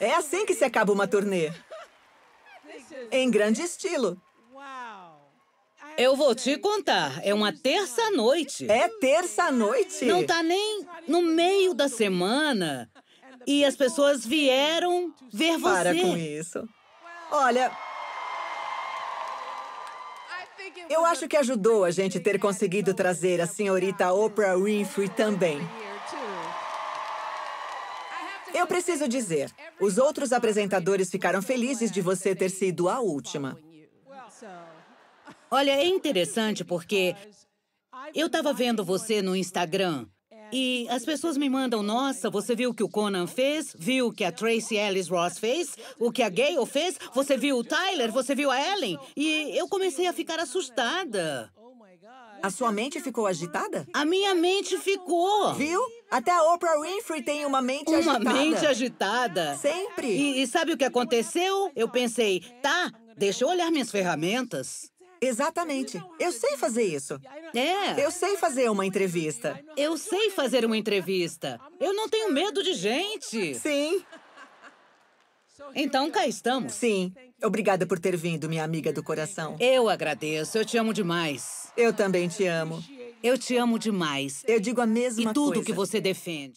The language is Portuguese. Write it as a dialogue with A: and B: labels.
A: É assim que se acaba uma turnê. Em grande estilo. Eu vou te contar, é
B: uma terça-noite. É terça-noite? Não tá nem no meio da semana. E as pessoas vieram ver você. Para com
A: isso. Olha. Eu acho que ajudou a gente ter conseguido trazer a senhorita Oprah Winfrey também. Eu preciso dizer, os outros apresentadores ficaram felizes de você ter sido a última. Olha, é interessante porque
B: eu estava vendo você no Instagram e as pessoas me mandam, nossa, você viu o que o Conan fez? Viu o que a Tracy Ellis Ross fez? O que a Gayle fez? Você viu o Tyler? Você viu a Ellen? E eu comecei a ficar assustada. A sua mente ficou agitada? A minha mente ficou. Viu? Até a Oprah Winfrey tem
A: uma mente uma agitada. Uma mente
B: agitada. Sempre. E, e sabe o que aconteceu? Eu pensei, tá, deixa eu olhar minhas ferramentas. Exatamente. Eu sei fazer isso. É. Eu sei fazer uma entrevista. Eu sei fazer uma entrevista. Eu não tenho medo de gente. Sim. Então cá estamos. Sim.
A: Obrigada por ter vindo, minha amiga do coração.
B: Eu agradeço. Eu te amo demais. Eu também te amo. Eu te amo demais. Eu digo a mesma coisa. E tudo coisa. que você defende.